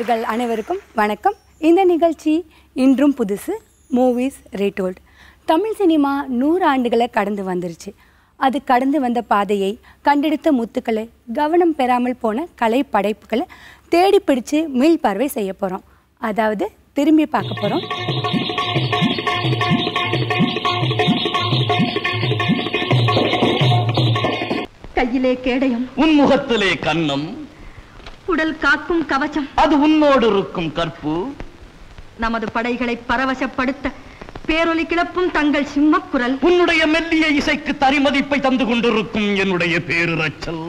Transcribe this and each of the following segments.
நேயர்கள் அனைவருக்கும் வணக்கம் இந்த நிகழ்ச்சி இன்றும் புதுசு மூவிஸ் ரீடோல்ட் தமிழ் சினிமா நூறு ஆண்டுகளை கடந்து வந்துருச்சு அது கடந்து வந்த பாதையை கண்டெடுத்த முத்துக்களை கவனம் பெறாமல் போன கலை படைப்புகளை தேடி பிடிச்சு மீள் பார்வை செய்ய போகிறோம் அதாவது திரும்பி பார்க்க போகிறோம் கையிலே கேடயம் உன்முகத்திலே கண்ணம் உடல் காக்கும் கவசம் அது உன்னோடு இருக்கும் கற்பு நமது படைகளை பரவசப்படுத்த பேரொலி கிளப்பும் தங்கள் சிம்மக்குரல் உன்னுடைய மெல்லிய இசைக்கு தரிமதிப்பை தந்து கொண்டிருக்கும் என்னுடைய பேருரச்சல்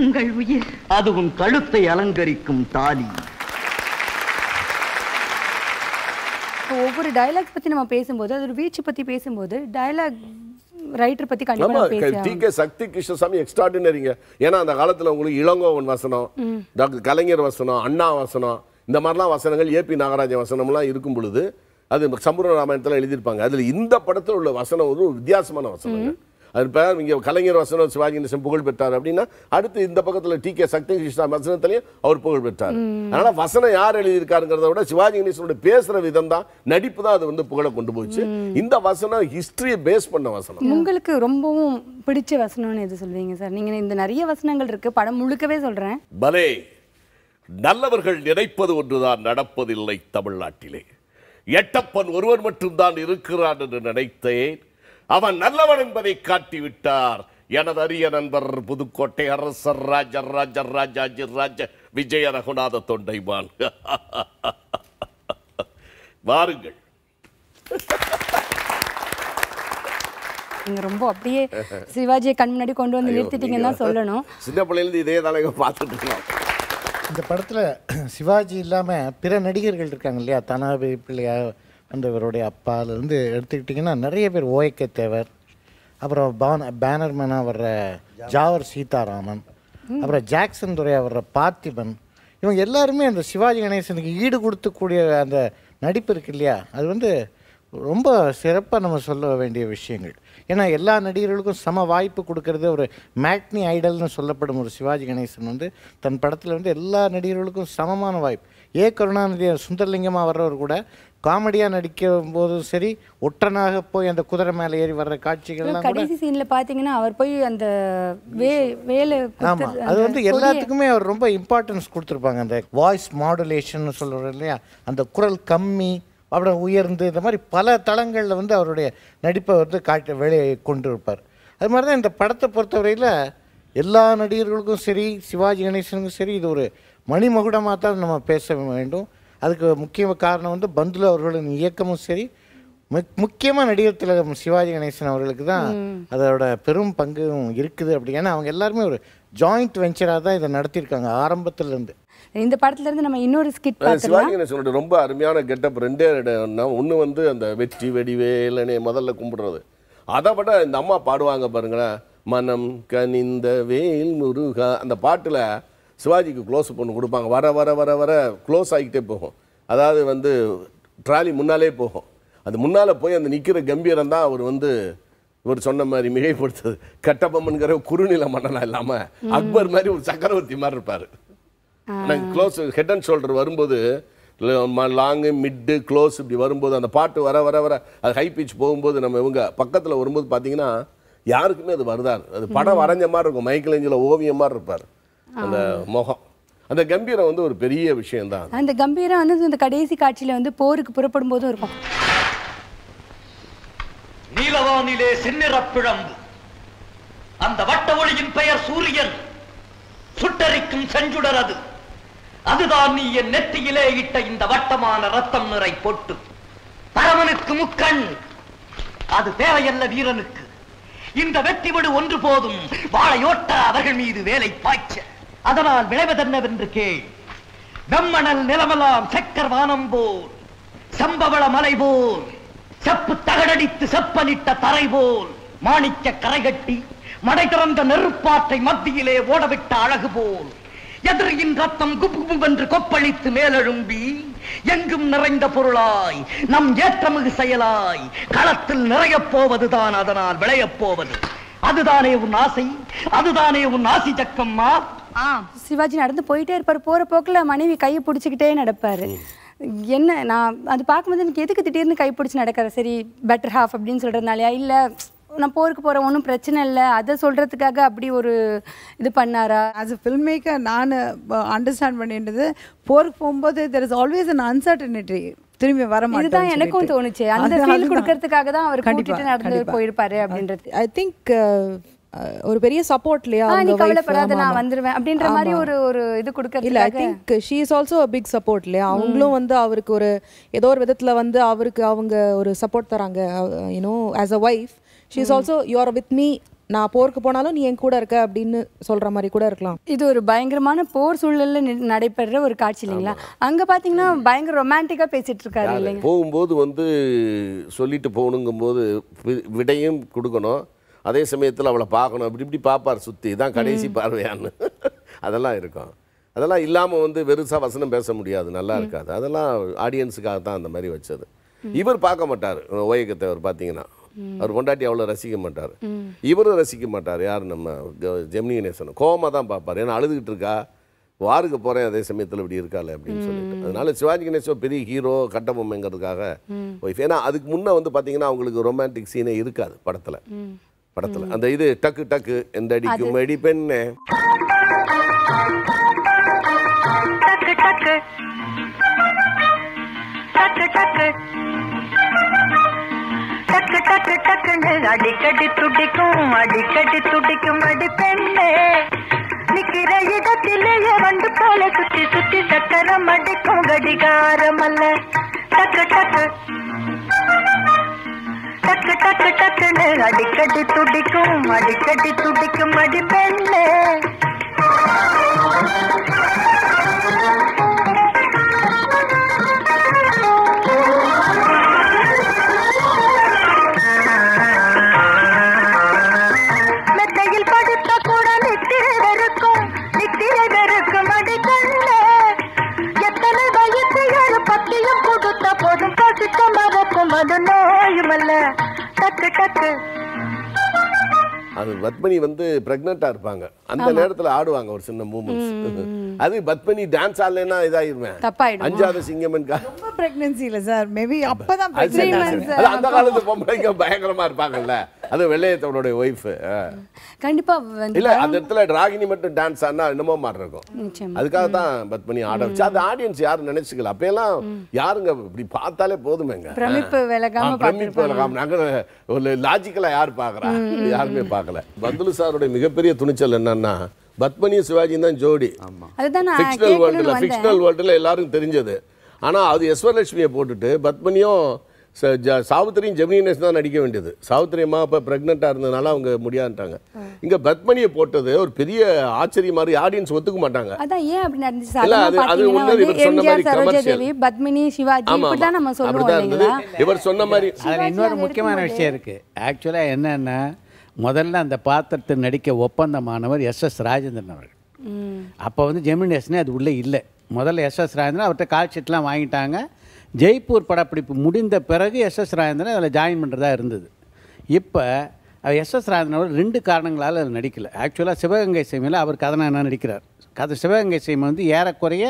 உங்கள் உயிர் அது உன் கழுத்தை அலங்கரிக்கும் தாலி ஒவ்வொரு டயலாக்ஸ் பத்தி நம்ம பேசும்போது அது ஒரு வீச்சு பத்தி பேசும்போது டயலாக் ரைட்டர் பத்தி கண்டிப்பா பேசுறேன் டி கே சக்தி கிருஷ்ணசாமி எக்ஸ்ட்ராடினரிங்க ஏன்னா அந்த காலத்துல உங்களுக்கு இளங்கோவன் வசனம் டாக்டர் கலைஞர் வசனம் அண்ணா வசனம் இந்த மாதிரிலாம் வசனங்கள் ஏபி நாகராஜன் வசனம்லாம் இருக்கும் பொழுது அது சம்பூர்ண ராமாயணத்தில் எழுதியிருப்பாங்க அதில் இந்த படத்தில் உள்ள வசனம் வந்து ஒரு வித்தியாசமான வசனம் அது இப்போ இங்கே கலைஞர் வசனம் சிவாஜி புகழ் பெற்றார் அப்படின்னா அடுத்து இந்த பக்கத்தில் டி கே சக்தி கிருஷ்ணா வசனத்திலையும் அவர் புகழ் பெற்றார் அதனால் வசனம் யார் எழுதியிருக்காருங்கிறத விட சிவாஜி கணேசனோட பேசுகிற விதம் தான் நடிப்பு தான் அது வந்து புகழை கொண்டு போச்சு இந்த வசனம் ஹிஸ்டரியை பேஸ் பண்ண வசனம் உங்களுக்கு ரொம்பவும் பிடிச்ச வசனம்னு எது சொல்வீங்க சார் நீங்கள் இந்த நிறைய வசனங்கள் இருக்குது படம் முழுக்கவே சொல்கிறேன் பலே நல்லவர்கள் நினைப்பது ஒன்றுதான் நடப்பதில்லை தமிழ்நாட்டிலே எட்டப்பன் ஒருவர் மட்டும்தான் இருக்கிறான் என்று நினைத்தேன் அவன் நல்லவன் என்பதை காட்டிவிட்டார் எனது அரிய நண்பர் புதுக்கோட்டை அரசர் ராஜர் ராஜ ராஜாஜி ராஜ விஜய ரகுநாத தொண்டைமான் வாருங்கள் நீங்க ரொம்ப அப்படியே சிவாஜியை கண் முன்னாடி கொண்டு வந்து நிறுத்திட்டீங்கன்னு தான் சொல்லணும் சின்ன பிள்ளையிலேருந்து இதே தலைவர் பார்த்துட்டு இந்த படத்துல சிவாஜி இல்லாம பிற நடிகர்கள் இருக்காங்க இல்லையா தனாபி பிள்ளையா அந்த இவருடைய அப்பாலேருந்து எடுத்துக்கிட்டிங்கன்னா நிறைய பேர் ஓயக்க தேவர் அப்புறம் பான பேனர்மேனாக வர்ற ஜாவர் சீதாராமன் அப்புறம் ஜாக்சன் துறையாக வர்ற பார்த்திபன் இவங்க எல்லாருமே அந்த சிவாஜி கணேசனுக்கு ஈடு கொடுத்துக்கூடிய அந்த நடிப்பு இருக்கு இல்லையா அது வந்து ரொம்ப சிறப்பாக நம்ம சொல்ல வேண்டிய விஷயங்கள் ஏன்னா எல்லா நடிகர்களுக்கும் சம வாய்ப்பு கொடுக்கறது ஒரு மேக்னி ஐடல்னு சொல்லப்படும் ஒரு சிவாஜி கணேசன் வந்து தன் படத்தில் வந்து எல்லா நடிகர்களுக்கும் சமமான வாய்ப்பு ஏ கருணாநிதி சுந்தரலிங்கமாக வர்றவர் கூட காமெடியாக நடிக்கும் போதும் சரி ஒற்றனாக போய் அந்த குதிரை மேலே ஏறி வர்ற காட்சிகள் கடைசி சீனில் பார்த்தீங்கன்னா அவர் போய் அந்த வே வேலை ஆமாம் அது வந்து எல்லாத்துக்குமே அவர் ரொம்ப இம்பார்ட்டன்ஸ் கொடுத்துருப்பாங்க அந்த வாய்ஸ் மாடுலேஷன் சொல்கிறோம் இல்லையா அந்த குரல் கம்மி அப்புறம் உயர்ந்து இந்த மாதிரி பல தளங்களில் வந்து அவருடைய நடிப்பை வந்து காட்டு வெளியே கொண்டு இருப்பார் அது மாதிரி தான் இந்த படத்தை பொறுத்தவரையில் எல்லா நடிகர்களுக்கும் சரி சிவாஜி கணேசனுக்கும் சரி இது ஒரு மணிமகுடமாக தான் நம்ம பேச வேண்டும் அதுக்கு முக்கிய காரணம் வந்து பந்துல அவர்களின் இயக்கமும் சரி முக்கியமாக நடிகர் திலகம் சிவாஜி கணேசன் அவர்களுக்கு தான் அதோட பெரும் பங்கும் இருக்குது அப்படி ஏன்னா அவங்க எல்லாருமே ஒரு ஜாயிண்ட் வெஞ்சராக தான் இதை நடத்தியிருக்காங்க ஆரம்பத்துலேருந்து இந்த இருந்து நம்ம இன்னொரு ஸ்கிட் சிவாஜி கணேசனோட ரொம்ப அருமையான கெட்டப் ரெண்டே ஒன்று வந்து அந்த வெற்றி வெடிவேலனே முதல்ல கும்பிடுறது அதை விட இந்த அம்மா பாடுவாங்க பாருங்களேன் மனம் கனிந்த வேல் முருகா அந்த பாட்டில் சிவாஜிக்கு க்ளோஸ் பொண்ணு கொடுப்பாங்க வர வர வர வர க்ளோஸ் ஆகிக்கிட்டே போகும் அதாவது வந்து ட்ராலி முன்னாலே போகும் அது முன்னால் போய் அந்த நிற்கிற கம்பீரம் தான் அவர் வந்து இவர் சொன்ன மாதிரி மிகைப்படுத்துது கட்டபொம்மன்கிற குறுநில மன்னனா இல்லாமல் அக்பர் மாதிரி ஒரு சக்கரவர்த்தி மாதிரி இருப்பார் நாங்கள் க்ளோஸ் ஹெட் அண்ட் ஷோல்டர் வரும்போது லாங்கு மிட்டு க்ளோஸ் இப்படி வரும்போது அந்த பாட்டு வர வர வர அது ஹை பிச் போகும்போது நம்ம இவங்க பக்கத்தில் வரும்போது பார்த்தீங்கன்னா யாருக்குமே அது வருதார் அது படம் வரைஞ்ச மாதிரி இருக்கும் மைக்கிள் ஏஞ்சல ஓவியம் மாதிரி இருப்பார் அந்த முகம் அந்த கம்பீரம் வந்து ஒரு பெரிய விஷயம் தான் அந்த கம்பீரம் வந்து இந்த கடைசி காட்சியில வந்து போருக்கு புறப்படும் போதும் இருக்கும் நீலவானிலே சின்னிறப்பிழம்பு பிழம்பு அந்த வட்ட ஒளியின் பெயர் சூரியன் சுட்டரிக்கும் செஞ்சுடர் அது அதுதான் நீ என் நெத்தியிலே இட்ட இந்த வட்டமான ரத்தம் நிறை போட்டு பரமனுக்கு முக்கண் அது தேவையல்ல வீரனுக்கு இந்த வெட்டிவிடு விடு ஒன்று போதும் வாழையோட்ட அவர்கள் மீது வேலை பாய்ச்ச அதனால் விளைவதென்னவென்று கேள் வெம்மணல் நிலமலாம் சக்கர் வானம் போல் சம்பவள மலை போல் செப்பு தகடடித்து செப்பனிட்ட தரை போல் மாணிக்க கரைகட்டி மடை திறந்த நெருப்பாற்றை மத்தியிலே ஓடவிட்ட அழகு போல் எதிரியின் ரத்தம் குபுகுபென்று கொப்பளித்து மேலெழும்பி எங்கும் நிறைந்த பொருளாய் நம் ஏற்றமிகு செயலாய் களத்தில் நிறையப் போவதுதான் அதனால் விளையப் போவது அதுதானே உன் ஆசை அதுதானே உன் ஆசி சக்கம்மா சிவாஜி நடந்து போயிட்டே இருப்பார் போகிற போக்கில் மனைவி கையை பிடிச்சிக்கிட்டே நடப்பார் என்ன நான் அது பார்க்கும்போது எனக்கு எதுக்கு திடீர்னு பிடிச்சி நடக்கிற சரி பெட்டர் ஹாஃப் அப்படின்னு சொல்கிறதுனாலயா இல்லை நான் போருக்கு போகிற ஒன்றும் பிரச்சனை இல்லை அதை சொல்கிறதுக்காக அப்படி ஒரு இது பண்ணாரா அஸ் அ ஃபில்ம் மேக்கர் நான் அண்டர்ஸ்டாண்ட் பண்ணிட்டு போருக்கு போகும்போது there is always an uncertainty திரும்பி வர இதுதான் எனக்கும் தோணுச்சு அந்த ஃபீல் கொடுக்கறதுக்காக தான் அவர் கண்டிப்பாக நடந்து போயிருப்பாரு அப்படின்றது ஐ திங்க் ஒரு பெரிய சப்போர்ட் இல்லையா நீ கவலைப்படாத நான் வந்துருவேன் அப்படின்ற மாதிரி ஒரு ஒரு இது கொடுக்க இல்ல I think she is also a big support இல்லையா அவங்களும் வந்து அவருக்கு ஒரு ஏதோ ஒரு விதத்துல வந்து அவருக்கு அவங்க ஒரு சப்போர்ட் தராங்க no as a wife she is also you are with me நான் போருக்கு போனாலும் நீ என் கூட இருக்க அப்படின்னு சொல்ற மாதிரி கூட இருக்கலாம் இது ஒரு பயங்கரமான போர் சூழல்ல நடைபெற ஒரு காட்சி இல்லைங்களா அங்க பாத்தீங்கன்னா பயங்கர ரொமான்டிக்கா பேசிட்டு இருக்காரு போகும்போது வந்து சொல்லிட்டு போகணுங்கும் போது விடையும் கொடுக்கணும் அதே சமயத்தில் அவளை பார்க்கணும் அப்படி இப்படி பார்ப்பார் சுற்றி தான் கடைசி பார்வையான்னு அதெல்லாம் இருக்கும் அதெல்லாம் இல்லாமல் வந்து வெறுசாக வசனம் பேச முடியாது நல்லா இருக்காது அதெல்லாம் ஆடியன்ஸுக்காக தான் அந்த மாதிரி வச்சது இவர் பார்க்க மாட்டார் ஓயக்கத்தை அவர் பார்த்தீங்கன்னா அவர் பொண்டாட்டி அவ்வளோ ரசிக்க மாட்டார் இவரும் ரசிக்க மாட்டார் யார் நம்ம ஜெமினி கணேசன் கோமாக தான் பார்ப்பார் ஏன்னா அழுதுகிட்டு இருக்கா வாருக்கு போகிறேன் அதே சமயத்தில் இப்படி இருக்காள் அப்படின்னு சொல்லிட்டு அதனால சிவாஜி கணேசன் பெரிய ஹீரோ கட்டபொம்மைங்கிறதுக்காக ஒய்ஃப் ஏன்னா அதுக்கு முன்னே வந்து பார்த்தீங்கன்னா அவங்களுக்கு ரொமான்டிக் சீனே இருக்காது படத்தில் படத்துல அந்த இது டக்கு டக்கு எந்த அடிக்கும் அடி பெண்ணே அடிக்கடி துடிக்கும் அடிக்கடி துடிக்கும் அடி பெண்ணே நிக்கிற இடத்திலேயே வந்து போல சுத்தி சுத்தி சக்கரம் அடிக்கும் கடிகாரம் அல்ல அடிக்கடி துடிக்கும் அடிக்கடி துடிக்கும் அடி பெண்ணே அது பத்மினி வந்து ப்ரெக்னெண்ட்டாக இருப்பாங்க அந்த நேரத்தில் ஆடுவாங்க ஒரு சின்ன மூமெண்ட்ஸ் அது பத்மினி டான்ஸ் ஆடலைன்னா இதாயிருமே தப்பாயிடும் அஞ்சாவது சிங்கமன் ரொம்ப பிரெக்னன்சி இல்ல சார் மேபி அப்பதான் அந்த காலத்து பொம்பளைங்க பயங்கரமா இருப்பாங்கல்ல அது வெள்ளையத்தவனுடைய ஒய்ஃப் கண்டிப்பா இல்ல அந்த இடத்துல ராகினி மட்டும் டான்ஸ் ஆனா என்னமோ மாதிரி இருக்கும் அதுக்காக தான் பத்மினி ஆட வச்சு அந்த ஆடியன்ஸ் யாரும் நினைச்சுக்கல அப்பெல்லாம் யாருங்க இப்படி பார்த்தாலே போதுமேங்க பிரமிப்பு விலகாம பிரமிப்பு விலகாம நாங்க ஒரு லாஜிக்கலா யார் பாக்குறா யாருமே பார்க்கல பந்துலு சாருடைய மிகப்பெரிய துணிச்சல் என்னன்னா பத்மனியும் சிவாஜியும் தான் ஜோடி ஃபிக்ஷனல் வேர்ல்டில் ஃபிக்ஷனல் வேர்ல்டில் எல்லாரும் தெரிஞ்சது ஆனால் அது யஸ்வரலட்சுமியை போட்டுட்டு பத்மனியும் சாவித்திரியும் ஜெமினினஸ் தான் நடிக்க வேண்டியது சாவித்திரி அம்மா இப்போ ப்ரெக்னெண்ட்டாக இருந்ததுனால அவங்க முடியாதுட்டாங்க இங்கே பத்மனியை போட்டது ஒரு பெரிய ஆச்சரிய மாதிரி ஆடியன்ஸ் ஒத்துக்க மாட்டாங்க அதான் ஏன் அது அது மாதிரி கமர்ஷியல் பத்மினி சிவாஜி நம்ம சொல்லுவோம் இவர் சொன்ன மாதிரி அதில் இன்னொரு முக்கியமான விஷயம் இருக்குது ஆக்சுவலாக என்னென்னா முதல்ல அந்த பாத்திரத்தில் நடிக்க ஒப்பந்தமானவர் எஸ் எஸ் ராஜேந்திரன் அவர்கள் அப்போ வந்து ஜெமினேஷனே அது உள்ளே இல்லை முதல்ல எஸ் எஸ் ராஜேந்திரன் அவர்கிட்ட கால் ஷீட்லாம் வாங்கிட்டாங்க ஜெய்ப்பூர் படப்பிடிப்பு முடிந்த பிறகு எஸ் எஸ் ராஜேந்திரன் அதில் ஜாயின் பண்ணுறதா இருந்தது இப்போ எஸ் எஸ் ராஜேந்திரன் ரெண்டு காரணங்களால் அதில் நடிக்கலை ஆக்சுவலாக சிவகங்கை சீமையில் அவர் என்ன நடிக்கிறார் கதை சிவகங்கை சீமை வந்து ஏறக்குறைய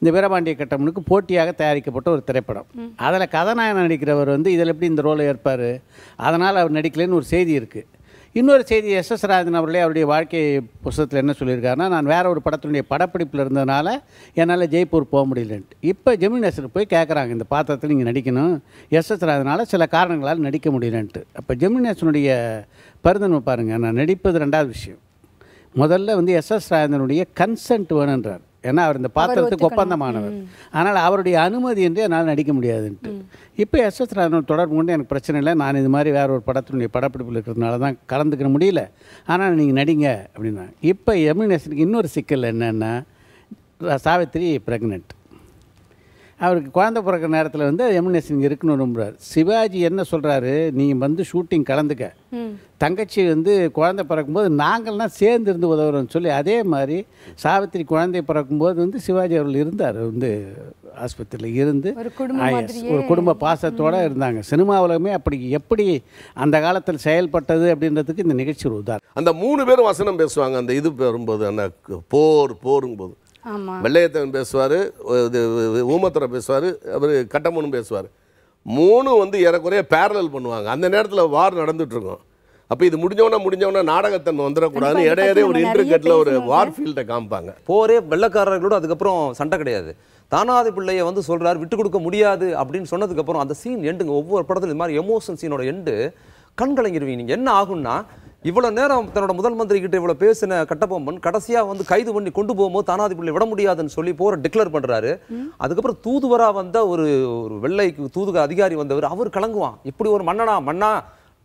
இந்த வீரபாண்டிய கட்டமனுக்கு போட்டியாக தயாரிக்கப்பட்ட ஒரு திரைப்படம் அதில் கதாநாயகன் நடிக்கிறவர் வந்து இதில் எப்படி இந்த ரோலை ஏற்பார் அதனால் அவர் நடிக்கலைன்னு ஒரு செய்தி இருக்குது இன்னொரு செய்தி எஸ் எஸ் ராஜன் அவர்களே அவருடைய வாழ்க்கை புத்தகத்தில் என்ன சொல்லியிருக்காருன்னா நான் வேறு ஒரு படத்தினுடைய படப்பிடிப்பில் இருந்ததுனால என்னால் ஜெய்ப்பூர் போக முடியலன்ட்டு இப்போ ஜெமினி போய் கேட்குறாங்க இந்த பாத்திரத்தில் நீங்கள் நடிக்கணும் எஸ் எஸ் ராஜனால் சில காரணங்களால் நடிக்க முடியலன்ட்டு அப்போ ஜெமினி நசனுடைய பருந்தன்மை பாருங்கள் நான் நடிப்பது ரெண்டாவது விஷயம் முதல்ல வந்து எஸ் எஸ் ராஜனுடைய கன்சென்ட் வேணுன்றார் ஏன்னா அவர் இந்த பாத்திரத்துக்கு ஒப்பந்தமானவர் ஆனால் அவருடைய அனுமதி என்று என்னால் நடிக்க முடியாதுன்ட்டு இப்போ எஸ் எஸ் தொடர்பு கொண்டு எனக்கு பிரச்சனை இல்லை நான் இது மாதிரி வேற ஒரு படத்தினுடைய படப்பிடிப்பில் இருக்கிறதுனால தான் கலந்துக்க முடியல ஆனால் நீங்கள் நடிங்க அப்படின்னாங்க இப்போ எமினேஷனுக்கு இன்னொரு சிக்கல் என்னென்னா சாவித்திரி ப்ரெக்னென்ட் அவருக்கு குழந்த பிறக்கிற நேரத்தில் வந்து எமினேஷன் இருக்குன்னு நம்புறாரு சிவாஜி என்ன சொல்கிறாரு நீங்கள் வந்து ஷூட்டிங் கலந்துக்க தங்கச்சி வந்து குழந்தை பிறக்கும்போது நாங்கள்லாம் சேர்ந்து இருந்து உதவுறோம்னு சொல்லி அதே மாதிரி சாவித்திரி குழந்தை பிறக்கும்போது வந்து சிவாஜி அவர்கள் இருந்தார் வந்து ஆஸ்பத்திரியில் இருந்து ஒரு குடும்ப பாசத்தோடு இருந்தாங்க சினிமா உலகமே அப்படி எப்படி அந்த காலத்தில் செயல்பட்டது அப்படின்றதுக்கு இந்த நிகழ்ச்சி ஒரு உதாரணம் அந்த மூணு பேரும் வசனம் பேசுவாங்க அந்த இது வரும்போது அந்த போர் போருங்கும்போது வெள்ளையத்தன் பேசுவார் இது ஊமத்தரை பேசுவார் அவர் கட்டமனும் பேசுவார் மூணு வந்து ஏறக்குறைய பேரலல் பண்ணுவாங்க அந்த நேரத்தில் வார் நடந்துட்டுருக்கோம் அப்போ இது முடிஞ்சவனா முடிஞ்சவனா நாடகத்தன் வந்துடக்கூடாதுன்னு இடையே ஒரு இன்டர்கெட்டில் ஒரு வார் ஃபீல்டை காமிப்பாங்க போரே வெள்ளக்காரர்களோடு அதுக்கப்புறம் சண்டை கிடையாது தானாதி பிள்ளைய வந்து சொல்கிறார் விட்டு கொடுக்க முடியாது அப்படின்னு சொன்னதுக்கப்புறம் அந்த சீன் எண்டுங்க ஒவ்வொரு படத்துல இது மாதிரி எமோஷன் சீனோட எண்டு கண் கலங்கிடுவீங்க நீங்கள் என்ன ஆகும்னா இவ்வளோ நேரம் தன்னோட முதல் மந்திரி கிட்ட இவ்வளோ பேசின கட்டபொம்மன் கடைசியாக வந்து கைது பண்ணி கொண்டு போகும்போது தானாதி பிள்ளை விட முடியாதுன்னு சொல்லி போற டிக்ளேர் பண்ணுறாரு அதுக்கப்புறம் தூதுவராக வந்த ஒரு ஒரு வெள்ளை தூதுக அதிகாரி வந்தவர் அவர் கலங்குவான் இப்படி ஒரு மன்னனா மன்னா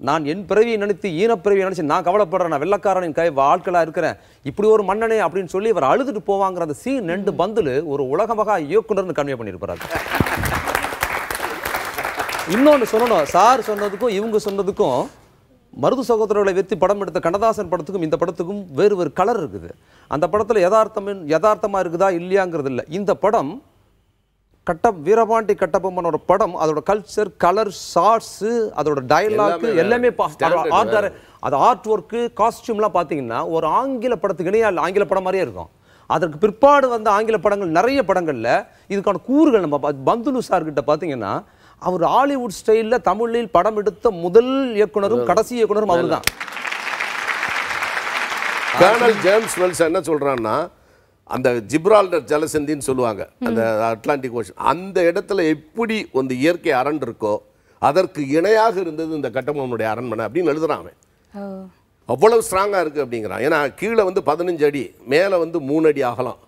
நான் என் பிறவியை நினைத்து ஈனப்பிறவியை நினைச்சு நான் கவலைப்படுறேன் நான் வெள்ளக்காரன் கை ஆட்களாக இருக்கிறேன் இப்படி ஒரு மன்னனே அப்படின்னு சொல்லி இவர் அழுதுட்டு போவாங்கிற அந்த சீன் ரெண்டு பந்தில் ஒரு உலக மகா இயக்குனர்னு கன்வே பண்ணியிருப்பாரு இன்னொன்று சொல்லணும் சார் சொன்னதுக்கும் இவங்க சொன்னதுக்கும் மருது சகோதரர்களை வெற்றி படம் எடுத்த கண்ணதாசன் படத்துக்கும் இந்த படத்துக்கும் வேறு வேறு கலர் இருக்குது அந்த படத்தில் யதார்த்தம் யதார்த்தமாக இருக்குதா இல்லையாங்கிறது இல்லை இந்த படம் கட்ட வீரபாண்டி கட்டபொம்மனோட படம் அதோட கல்ச்சர் கலர் ஷார்ட்ஸு அதோட டைலாக்கு எல்லாமே ஆர்ட் அது ஆர்ட் ஒர்க்கு காஸ்டியூம்லாம் பார்த்தீங்கன்னா ஒரு ஆங்கில படத்துக்கு இணையாக ஆங்கில படம் மாதிரியே இருக்கும் அதற்கு பிற்பாடு வந்த ஆங்கில படங்கள் நிறைய படங்களில் இதுக்கான கூறுகள் நம்ம பந்துலு சார்கிட்ட பார்த்தீங்கன்னா அவர் ஹாலிவுட் ஸ்டைலில் தமிழில் படம் எடுத்த முதல் இயக்குனரும் கடைசி இயக்குனரும் அவர் தான் கர்னல் ஜேம்ஸ் வெல்ஸ் என்ன சொல்கிறான்னா அந்த ஜிப்ரால்டர் ஜலசந்தின்னு சொல்லுவாங்க அந்த அட்லாண்டிக் ஓஷன் அந்த இடத்துல எப்படி அந்த இயற்கை அரண் இருக்கோ அதற்கு இணையாக இருந்தது இந்த கட்டபொம்மனுடைய அரண்மனை அப்படின்னு எழுதுறான் அவ்வளவு ஸ்ட்ராங்காக இருக்குது அப்படிங்கிறான் ஏன்னா கீழே வந்து பதினஞ்சு அடி மேலே வந்து மூணு அடி ஆகலாம்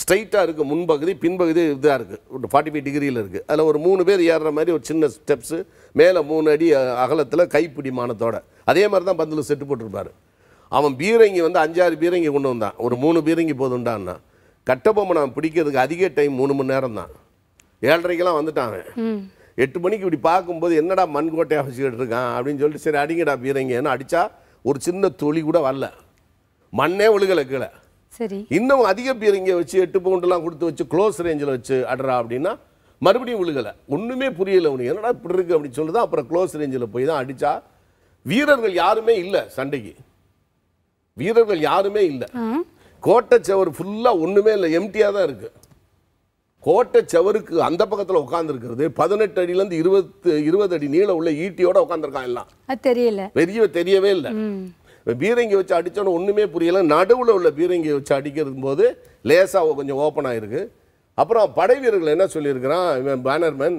ஸ்ட்ரைட்டாக இருக்குது முன்பகுதி பின்பகுதி இதாக இருக்குது ஒரு ஃபார்ட்டி ஃபைவ் டிகிரியில் இருக்குது அதில் ஒரு மூணு பேர் ஏறுற மாதிரி ஒரு சின்ன ஸ்டெப்ஸு மேலே மூணு அடி அகலத்தில் கைப்பிடி மானத்தோட அதே மாதிரி தான் பந்தில் செட்டு போட்டிருப்பார் அவன் பீரங்கி வந்து அஞ்சாறு பீரங்கி கொண்டு வந்தான் ஒரு மூணு பீரங்கி போதுண்டான்னா கட்டபொம்மை நான் பிடிக்கிறதுக்கு அதிக டைம் மூணு மணி நேரம் தான் ஏழரைக்கெல்லாம் வந்துட்டான் எட்டு மணிக்கு இப்படி பார்க்கும்போது என்னடா மண்கோட்டையாக வச்சுக்கிட்டு இருக்கான் அப்படின்னு சொல்லிட்டு சரி அடிங்கடா பீரங்கி ஏன்னா அடித்தா ஒரு சின்ன துளி கூட வரல மண்ணே ஒழுகலை கீழே சரி இன்னும் அதிக பேர் இங்கே வச்சு எட்டு பவுண்டெல்லாம் கொடுத்து வச்சு க்ளோஸ் ரேஞ்சில் வச்சு அடுறா அப்படின்னா மறுபடியும் விழுகலை ஒன்றுமே புரியலை உனக்கு என்னடா இப்படி இருக்கு அப்படின்னு சொல்லுதான் அப்புறம் க்ளோஸ் ரேஞ்சில் போய் தான் அடித்தா வீரர்கள் யாருமே இல்லை சண்டைக்கு வீரர்கள் யாருமே இல்லை கோட்டை சவர் ஃபுல்லாக ஒன்றுமே இல்லை எம்டியாக தான் இருக்குது கோட்டை சவருக்கு அந்த பக்கத்தில் உட்காந்துருக்கிறது பதினெட்டு அடியிலேருந்து இருபத்து இருபது அடி நீளம் உள்ள ஈட்டியோட உட்காந்துருக்கான் எல்லாம் தெரியல பெரிய தெரியவே இல்லை இப்போ பீரங்கி வச்சு அடித்தோன்னு ஒன்றுமே புரியலை நடுவில் உள்ள பீரங்கி வச்சு அடிக்கிறது போது லேசாக கொஞ்சம் ஓப்பன் ஆகிருக்கு அப்புறம் படை வீரர்கள் என்ன சொல்லியிருக்கிறான் இவன் பேனர்மேன்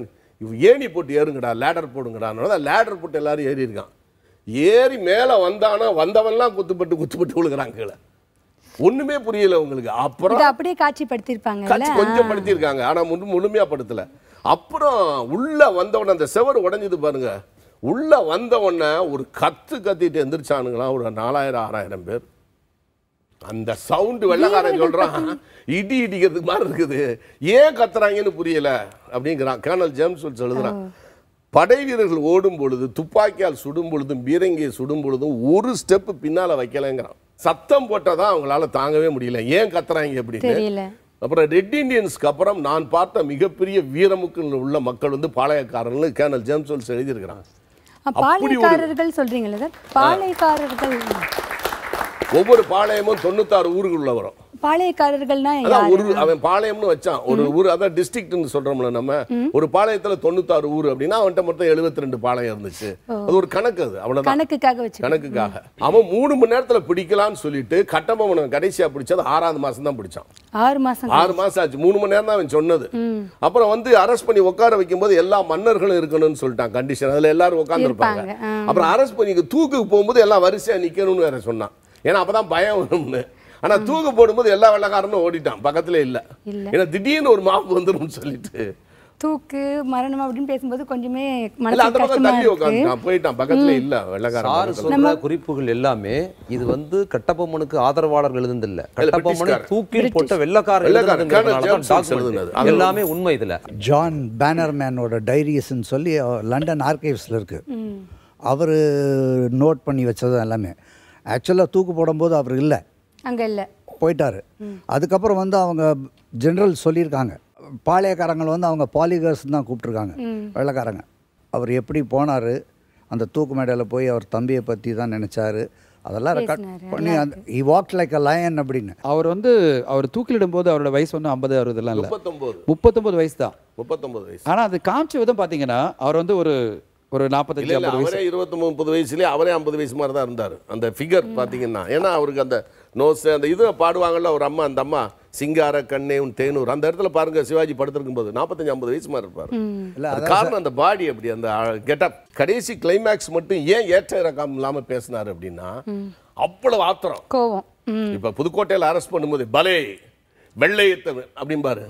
ஏணி போட்டு ஏறுங்கடா லேடர் போடுங்கடான்னு தான் லேடர் போட்டு எல்லாரும் ஏறி இருக்கான் ஏறி மேலே வந்தானா வந்தவன்லாம் குத்துப்பட்டு குத்துப்பட்டு விழுகிறாங்க கீழே ஒண்ணுமே புரியல உங்களுக்கு அப்புறம் அப்படியே காட்சிப்படுத்திருப்பாங்க காட்சி கொஞ்சம் படுத்திருக்காங்க ஆனா முழுமையா படுத்தல அப்புறம் உள்ள வந்தவன அந்த செவர் உடஞ்சது பாருங்க உள்ள வந்த உடனே ஒரு கத்து கத்திட்டு எந்திரிச்சானுங்களா ஒரு நாலாயிரம் ஆறாயிரம் பேர் அந்த சவுண்டு வெள்ளக்காரன் சொல்றான் இடி இடிக்கிறதுக்கு மாதிரி இருக்குது ஏன் கத்துறாங்கன்னு புரியல அப்படிங்கிறான் கேர்னல் ஜேம்ஸ் வெல்ஸ் எழுதுறான் படை வீரர்கள் ஓடும் பொழுது துப்பாக்கியால் சுடும் பொழுதும் பீரங்கியை சுடும் பொழுதும் ஒரு ஸ்டெப் பின்னால வைக்கலைங்கிறான் சத்தம் போட்டதான் அவங்களால தாங்கவே முடியல ஏன் கத்துறாங்க அப்படின்னு அப்புறம் ரெட் இண்டியன்ஸ்க்கு அப்புறம் நான் பார்த்த மிகப்பெரிய வீரமுக்கு உள்ள மக்கள் வந்து பாளையக்காரர்கள் கேர்னல் ஜேம்ஸ் எழுதியிருக்கிறான் பாளையக்காரர்கள் சொல்றீங்களே சார் பாளையக்காரர்கள் ஒவ்வொரு பாளையமும் தொண்ணூத்தாறு ஊருக்குள்ள வரும் பாளையக்காரர்கள்னா ஒரு அவன் பாளையம்னு வச்சான் ஒரு ஊர் அதான் டிஸ்ட்ரிக்ட்னு சொல்றோம்ல நம்ம ஒரு பாளையத்துல தொண்ணூத்தாறு ஊர் அப்படின்னா அவன்கிட்ட மொத்தம் எழுபத்தி ரெண்டு பாளையம் இருந்துச்சு அது ஒரு கணக்கு அது அவ்வளவு கணக்குக்காக வச்சு கணக்குக்காக அவன் மூணு மணி நேரத்துல பிடிக்கலாம்னு சொல்லிட்டு கட்டபொம்மன் கடைசியா பிடிச்சது ஆறாவது மாசம் தான் பிடிச்சான் ஆறு மாசம் ஆறு மாசம் ஆச்சு மூணு மணி நேரம் தான் அவன் சொன்னது அப்புறம் வந்து அரெஸ்ட் பண்ணி உட்கார வைக்கும் போது எல்லா மன்னர்களும் இருக்கணும்னு சொல்லிட்டான் கண்டிஷன் அதுல எல்லாரும் உட்கார்ந்து இருப்பாங்க அப்புறம் அரெஸ்ட் பண்ணி தூக்குக்கு போகும்போது எல்லாம் வரிசையா நிக்கணும்னு வேற சொன்னான் ஏன்னா அப்பதான் பயம் வரும்னு ஆனால் தூக்கு போடும்போது எல்லா வெள்ளக்காரனும் ஓடிட்டான் பக்கத்தில் இல்லை ஏன்னா திடீர்னு ஒரு மாப்பு வந்துடும் சொல்லிட்டு தூக்கு மரணம் அப்படின்னு பேசும்போது கொஞ்சமே போயிட்டான் பக்கத்துல இல்ல வெள்ளக்கார குறிப்புகள் எல்லாமே இது வந்து கட்டபொம்மனுக்கு ஆதரவாளர்கள் எழுதுந்தில்ல கட்டபொம்மனை தூக்கில் போட்ட வெள்ளக்கார எல்லாமே உண்மை இதுல ஜான் பேனர்மேனோட டைரிஸ்ன்னு சொல்லி லண்டன் ஆர்கைவ்ஸ்ல இருக்கு அவரு நோட் பண்ணி வச்சதும் எல்லாமே ஆக்சுவலாக தூக்கு போடும்போது அவர் இல்லை அங்கே இல்லை போயிட்டார் அதுக்கப்புறம் வந்து அவங்க ஜென்ரல் சொல்லியிருக்காங்க பாளையக்காரங்களை வந்து அவங்க பாலிகர்ஸ் தான் கூப்பிட்டுருக்காங்க வெள்ளக்காரங்க அவர் எப்படி போனார் அந்த தூக்கு மேடையில் போய் அவர் தம்பியை பற்றி தான் நினச்சார் அதெல்லாம் ரெக்கார்ட் பண்ணி அந்த he walk like a lion அப்படின்னு அவர் வந்து அவர் தூக்கிலிடும் போது அவரோட வயசு வந்து ஐம்பது அறுபதுலாம் இல்லை முப்பத்தொம்பது முப்பத்தொம்பது வயசு தான் முப்பத்தொம்பது வயசு ஆனால் அது காமிச்ச விதம் பார்த்தீங்கன்னா அவர் வந்து ஒரு ஒரு நாற்பத்தஞ்சு அவரே இருபத்தி முப்பது வயசுலேயே அவரே ஐம்பது வயசு மாதிரி தான் இருந்தார் அந்த ஃபிகர் பார்த்தீங்கன்னா ஏன்னா அவருக்கு அந்த நோஸ் அந்த இது பாடுவாங்கள்ல ஒரு அம்மா அந்த அம்மா சிங்கார கண்ணே உன் தேனூர் அந்த இடத்துல பாருங்க சிவாஜி படுத்திருக்கும் போது நாற்பத்தஞ்சு ஐம்பது வயசு மாதிரி இருப்பார் காரணம் அந்த பாடி அப்படி அந்த கெட்டப் கடைசி கிளைமேக்ஸ் மட்டும் ஏன் ஏற்ற இறக்கம் இல்லாம பேசினார் அப்படின்னா அவ்வளவு ஆத்திரம் கோவம் இப்ப புதுக்கோட்டையில் அரெஸ்ட் பண்ணும்போது பலே வெள்ளை அப்படின்பாரு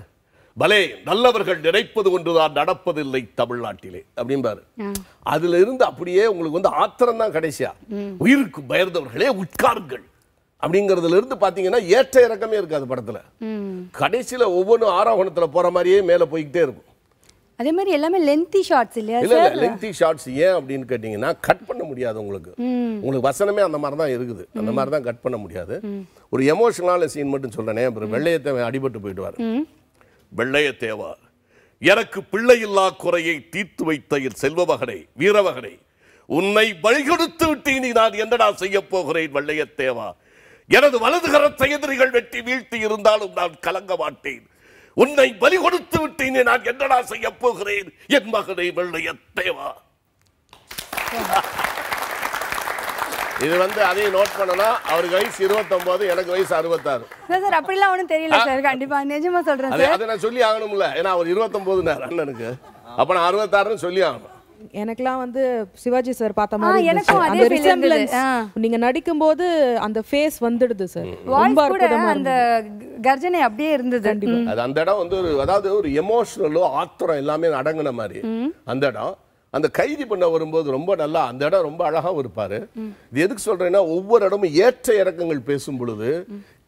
பலே நல்லவர்கள் நினைப்பது ஒன்றுதான் நடப்பதில்லை தமிழ்நாட்டிலே அப்படின்பாரு அதுல இருந்து அப்படியே உங்களுக்கு வந்து ஆத்திரம் தான் கடைசியா உயிருக்கு பயந்தவர்களே உட்காருங்கள் அப்படிங்கறதுல இருந்து பாத்தீங்கன்னா ஏற்ற இறக்கமே இருக்காது படத்துல கடைசியில ஒவ்வொன்றும் ஆரோகணத்துல போற மாதிரியே மேல போய்கிட்டே இருக்கும் அதே மாதிரி எல்லாமே லெந்தி ஷார்ட்ஸ் இல்லையா இல்ல இல்ல லெந்தி ஷார்ட்ஸ் ஏன் அப்படின்னு கேட்டீங்கன்னா கட் பண்ண முடியாது உங்களுக்கு உங்களுக்கு வசனமே அந்த மாதிரி தான் இருக்குது அந்த மாதிரி தான் கட் பண்ண முடியாது ஒரு எமோஷனலான சீன் மட்டும் சொல்கிறேனே அப்புறம் வெள்ளையத்தேவை அடிபட்டு போயிடுவார் வெள்ளையத்தேவா எனக்கு பிள்ளை இல்லா குறையை தீர்த்து வைத்த செல்வமகனை வீரமகனை உன்னை வழிகொடுத்து விட்டு இனி நான் என்னடா செய்ய போகிறேன் வெள்ளையத்தேவா எனது வலதுகரத்தை எதிரிகள் வெட்டி வீழ்த்தி இருந்தாலும் நான் கலங்க மாட்டேன் உன்னை பலி கொடுத்து விட்டேன் நான் என்னடா செய்ய போகிறேன் என் மகனை வெள்ளைய தேவா இது வந்து அதையும் நோட் பண்ணனா அவருக்கு வயசு இருபத்தொன்பது எனக்கு வயசு அறுபத்தாறு சார் அப்படிலாம் ஒன்றும் தெரியல சார் கண்டிப்பா நிஜமா சொல்றேன் அதை நான் சொல்லி ஆகணும்ல ஏன்னா அவர் இருபத்தொன்பது நேரம் அண்ணனுக்கு அப்ப நான் அறுபத்தாறுன்னு சொல்லி ஆகணும் எனக்குலாம் வந்து சிவாஜி சார் பார்த்த மாதிரி எனக்கும் அதே ரிசெம்பிளன்ஸ் நீங்க நடிக்கும் போது அந்த ஃபேஸ் வந்துடுது சார் ரொம்ப அற்புதமா அந்த கர்ஜனை அப்படியே இருந்தது அது அந்த இடம் வந்து ஒரு அதாவது ஒரு எமோஷனலோ ஆத்திரம் எல்லாமே அடங்கின மாதிரி அந்த இடம் அந்த கைதி பண்ண வரும்போது ரொம்ப நல்லா அந்த இடம் ரொம்ப அழகாகவும் இருப்பார் இது எதுக்கு சொல்கிறேன்னா ஒவ்வொரு இடமும் ஏற்ற இறக்கங்கள் பேசும் பொழுது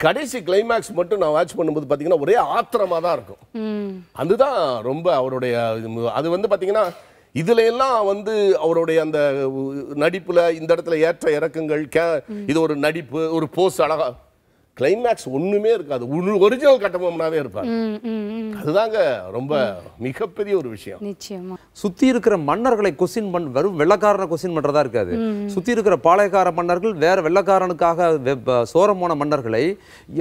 கடைசி கிளைமேக்ஸ் மட்டும் நான் வாட்ச் பண்ணும்போது பார்த்தீங்கன்னா ஒரே ஆத்திரமாக தான் இருக்கும் அதுதான் ரொம்ப அவருடைய அது வந்து பார்த்தீங்கன்னா இதுல எல்லாம் வந்து அவருடைய அந்த நடிப்புல இந்த இடத்துல ஏற்ற இறக்கங்கள் இது ஒரு நடிப்பு ஒரு போஸ் அழகா கிளைமேக்ஸ் ஒன்றுமே இருக்காது ஒரிஜினல் கட்டபொம்மனாவே இருப்பார் அதுதாங்க ரொம்ப மிகப்பெரிய ஒரு விஷயம் சுத்தி இருக்கிற மன்னர்களை கொஸ்டின் பண் வெறும் வெள்ளக்காரன கொஸ்டின் பண்றதா இருக்காது சுத்தி இருக்கிற பாளையக்கார மன்னர்கள் வேற வெள்ளக்காரனுக்காக சோரம் போன மன்னர்களை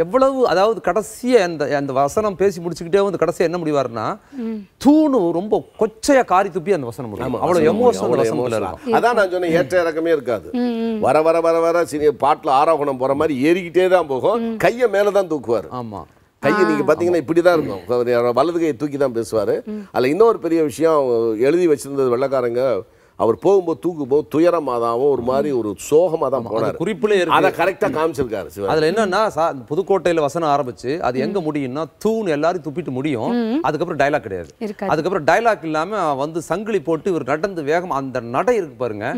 எவ்வளவு அதாவது கடைசிய அந்த அந்த வசனம் பேசி முடிச்சுக்கிட்டே வந்து கடைசியா என்ன முடிவாருன்னா தூணு ரொம்ப கொச்சையா காரி துப்பி அந்த வசனம் அவ்வளவு எமோஷன் அதான் நான் சொன்னேன் ஏற்ற இறக்கமே இருக்காது வர வர வர வர சினி பாட்டுல ஆரோகணம் போற மாதிரி ஏறிக்கிட்டே தான் போகும் கையை மேலே தான் தூக்குவார் ஆமாம் கையை நீங்கள் பார்த்தீங்கன்னா இப்படி தான் இருக்கும் வலது கையை தூக்கி தான் பேசுவார் அதில் இன்னொரு பெரிய விஷயம் எழுதி வச்சுருந்தது வெள்ளக்காரங்க அவர் போகும்போது தூக்கும்போது துயரமாக தான் ஒரு மாதிரி ஒரு சோகமாக தான் போனார் குறிப்பிலே அதை கரெக்டாக காமிச்சிருக்காரு அதில் என்னன்னா புதுக்கோட்டையில் வசனம் ஆரம்பிச்சு அது எங்கே முடியும்னா தூண் எல்லாரும் துப்பிட்டு முடியும் அதுக்கப்புறம் டைலாக் கிடையாது அதுக்கப்புறம் டைலாக் இல்லாமல் வந்து சங்கிலி போட்டு இவர் நடந்து வேகம் அந்த நடை இருக்கு பாருங்க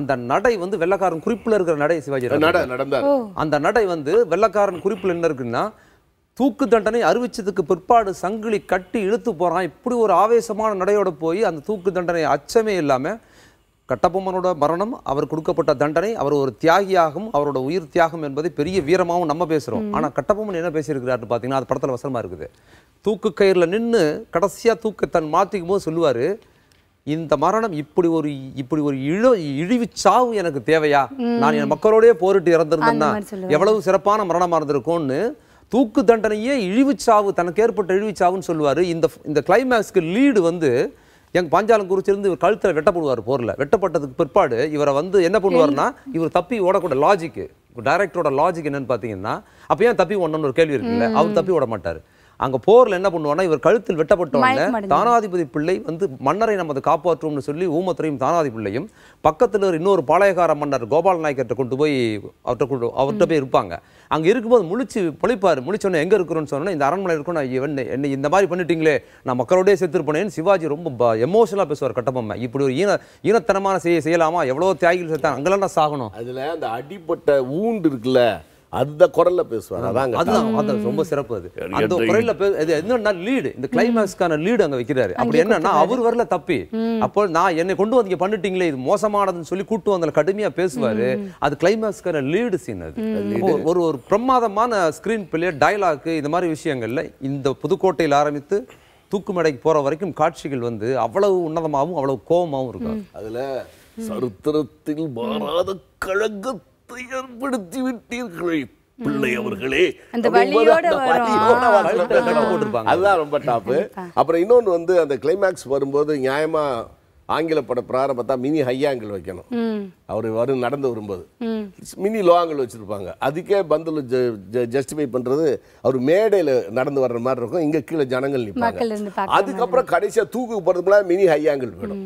அந்த நடை வந்து வெள்ளக்காரன் குறிப்பில் இருக்கிற நடை சிவாஜி நடந்தார் அந்த நடை வந்து வெள்ளக்காரன் குறிப்பில் என்ன இருக்குன்னா தூக்கு தண்டனை அறிவிச்சதுக்கு பிற்பாடு சங்கிலி கட்டி இழுத்து போறான் இப்படி ஒரு ஆவேசமான நடையோட போய் அந்த தூக்கு தண்டனை அச்சமே இல்லாமல் கட்டபொம்மனோட மரணம் அவர் கொடுக்கப்பட்ட தண்டனை அவர் ஒரு தியாகியாகவும் அவரோட உயிர் தியாகம் என்பதை பெரிய வீரமாகவும் நம்ம பேசுகிறோம் ஆனால் கட்டபொம்மன் என்ன பேசியிருக்கிறாருன்னு பார்த்தீங்கன்னா அது படத்தில் வசனமாக இருக்குது தூக்கு கயிறில் நின்று கடைசியாக தூக்க தன் மாற்றிக்கும் போது சொல்லுவார் இந்த மரணம் இப்படி ஒரு இப்படி ஒரு இழு இழிவு சாவு எனக்கு தேவையா நான் என் மக்களோடய போரிட்டு இறந்திருந்தேன்னா எவ்வளவு சிறப்பான மரணமாக இருந்திருக்கும்னு தூக்கு தண்டனையே இழிவு சாவு தனக்கு ஏற்பட்ட இழிவு சாவுன்னு சொல்லுவார் இந்த இந்த கிளைமேக்ஸ்க்கு லீடு வந்து பாஞ்சாலம் குறிச்சிருந்து இவர் கழுத்தில் வெட்டப்படுவார் போரில் வெட்டப்பட்டதுக்கு பிற்பாடு இவரை வந்து என்ன பண்ணுவார்னா இவர் தப்பி ஓடக்கூட லாஜிக்கு டைரக்டரோட லாஜிக் என்னன்னு பார்த்தீங்கன்னா அப்போ ஏன் தப்பி ஓடணும்னு ஒரு கேள்வி இருக்குல்ல அவர் தப்பி ஓட மாட்டார் அங்கே போர்ல என்ன பண்ணுவானா இவர் கழுத்தில் வெட்டப்பட்டவங்க தானாதிபதி பிள்ளை வந்து மன்னரை நமது காப்பாற்றும்னு சொல்லி ஊமத்துறையும் தானாதி பிள்ளையும் பக்கத்தில் இன்னொரு பாளையகார மன்னர் கோபால் நாயக்கர்கிட்ட கொண்டு போய் அவர்கிட்ட கொண்டு அவர்கிட்ட போய் இருப்பாங்க அங்கே இருக்கும்போது முழிச்சு பொழிப்பார் முழிச்சோன்னே எங்கே இருக்கிறோன்னு சொன்னா இந்த அரண்மனை இருக்கணும் என்ன என்ன இந்த மாதிரி பண்ணிட்டீங்களே நான் மக்களோடய செத்துருப்போனேன்னு சிவாஜி ரொம்ப எமோஷனலாக பேசுவார் கட்டபொம்மை இப்படி ஒரு ஈன ஈனத்தனமான செய்ய செய்யலாமா எவ்வளோ தியாகிகள் செத்தான் அங்கெல்லாம் நான் சாகணும் அதில் அந்த அடிப்பட்ட ஊண்டு இருக்குல்ல அந்த குரல்ல பேசுவாங்க அதாங்க அதுதான் அது ரொம்ப சிறப்பு அது அந்த குரல்ல இது என்னன்னா லீடு இந்த கிளைமேக்ஸ்க்கான லீடு அங்க வைக்கிறாரு அப்படி என்னன்னா அவர் வரல தப்பி அப்போ நான் என்னை கொண்டு வந்து பண்ணிட்டீங்களே இது மோசமானதுன்னு சொல்லி கூட்டு வந்தல கடுமையா பேசுவாரு அது கிளைமேக்ஸ்க்கான லீடு சீன் அது ஒரு ஒரு பிரமாதமான ஸ்கிரீன் பிள்ளைய டயலாக் இந்த மாதிரி விஷயங்கள்ல இந்த புதுக்கோட்டையில் ஆரம்பித்து தூக்குமடைக்கு போற வரைக்கும் காட்சிகள் வந்து அவ்வளவு உன்னதமாகவும் அவ்வளவு கோபமாகவும் இருக்கும் அதுல சரித்திரத்தில் மாறாத கழகத் பயத்தை ஏற்படுத்தி விட்டீர்களே பிள்ளை அவர்களே அதுதான் ரொம்ப டாப் அப்புறம் இன்னொன்று வந்து அந்த கிளைமேக்ஸ் வரும்போது நியாயமா ஆங்கில பட பிராரம் மினி ஹை ஆங்கிள் வைக்கணும் அவர் வரும் நடந்து வரும்போது மினி லோ ஆங்கிள் வச்சுருப்பாங்க அதுக்கே பந்தில் ஜஸ்டிஃபை பண்ணுறது அவர் மேடையில் நடந்து வர்ற மாதிரி இருக்கும் இங்கே கீழே ஜனங்கள் நிற்பாங்க அதுக்கப்புறம் கடைசியாக தூக்கு போகிறதுக்குள்ள மினி ஹை ஆங்கிள் வேணும்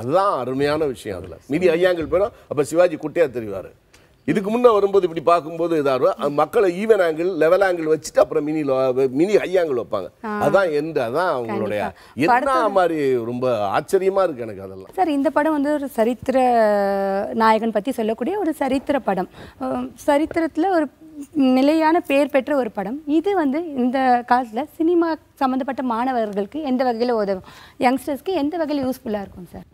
அதுதான் அருமையான விஷயம் அதில் மினி ஐயாங்கிள் போயிடும் அப்போ சிவாஜி குட்டியாக தெரிவார் இதுக்கு முன்னே வரும்போது இப்படி பார்க்கும்போது இதாக மக்களை ஈவன் ஆங்கிள் லெவல் ஆங்கிள் வச்சுட்டு அப்புறம் மினி மினி ஹை ஆங்கிள் வைப்பாங்க அதான் எந்த அதான் அவங்களுடைய என்ன மாதிரி ரொம்ப ஆச்சரியமாக இருக்குது எனக்கு அதெல்லாம் சார் இந்த படம் வந்து ஒரு சரித்திர நாயகன் பற்றி சொல்லக்கூடிய ஒரு சரித்திர படம் சரித்திரத்தில் ஒரு நிலையான பெயர் பெற்ற ஒரு படம் இது வந்து இந்த காலத்தில் சினிமா சம்மந்தப்பட்ட மாணவர்களுக்கு எந்த வகையில் உதவும் யங்ஸ்டர்ஸ்க்கு எந்த வகையில் யூஸ்ஃபுல்லாக இருக்கும் சார்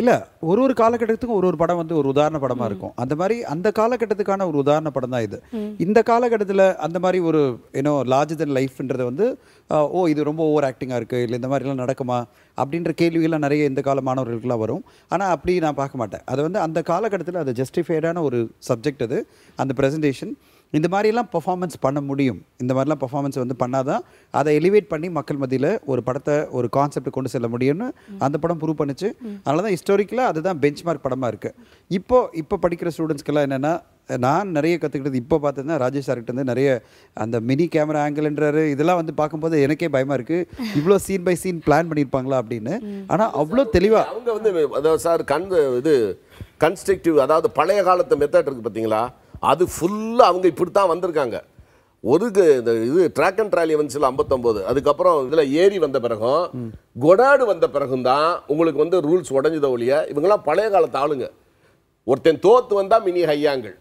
இல்லை ஒரு ஒரு காலகட்டத்துக்கும் ஒரு ஒரு படம் வந்து ஒரு உதாரண படமாக இருக்கும் அந்த மாதிரி அந்த காலகட்டத்துக்கான ஒரு உதாரண படம் தான் இது இந்த காலகட்டத்தில் அந்த மாதிரி ஒரு ஏன்னோ லார்ஜ் தென் லைஃப்ன்றது வந்து ஓ இது ரொம்ப ஓவர் ஆக்டிங்காக இருக்குது இல்லை இந்த மாதிரிலாம் நடக்குமா அப்படின்ற கேள்விகள்லாம் நிறைய இந்த கால மாணவர்களுக்குலாம் வரும் ஆனால் அப்படி நான் பார்க்க மாட்டேன் அது வந்து அந்த காலகட்டத்தில் அது ஜஸ்டிஃபைடான ஒரு சப்ஜெக்ட் அது அந்த ப்ரெசன்டேஷன் இந்த மாதிரிலாம் பர்ஃபார்மன்ஸ் பண்ண முடியும் இந்த மாதிரிலாம் பர்ஃபார்மன்ஸ் வந்து பண்ணால் தான் அதை எலிவேட் பண்ணி மக்கள் மத்தியில் ஒரு படத்தை ஒரு கான்செப்ட் கொண்டு செல்ல முடியும்னு அந்த படம் ப்ரூவ் பண்ணிச்சு அதனால தான் ஹிஸ்டாரிக்கலாக அதுதான் பெஞ்ச் மார்க் படமாக இருக்குது இப்போது இப்போ படிக்கிற ஸ்டூடெண்ட்ஸ்க்கெல்லாம் என்னென்னா நான் நிறைய கற்றுக்கிட்டது இப்போ பார்த்ததுன்னா ராஜேஷ் சார்கிட்ட வந்து நிறைய அந்த மினி கேமரா ஆங்கிள்ன்றாரு இதெல்லாம் வந்து பார்க்கும்போது எனக்கே பயமாக இருக்குது இவ்வளோ சீன் பை சீன் பிளான் பண்ணியிருப்பாங்களா அப்படின்னு ஆனால் அவ்வளோ தெளிவாக அவங்க வந்து அதாவது சார் கண் இது கன்ஸ்ட்ரக்டிவ் அதாவது பழைய காலத்து மெத்தட் இருக்குது பார்த்தீங்களா அது ஃபுல்லாக அவங்க இப்படி தான் வந்திருக்காங்க ஒரு இந்த இது ட்ராக் அண்ட் ட்ராலி வந்துச்சுல ஐம்பத்தொம்போது அதுக்கப்புறம் இதில் ஏரி வந்த பிறகும் கொடாடு வந்த பிறகும் தான் உங்களுக்கு வந்து ரூல்ஸ் உடஞ்சத ஒழிய இவங்கெல்லாம் பழைய காலத்து ஆளுங்க ஒருத்தன் தோத்து வந்தால் மினி ஹையாங்கள்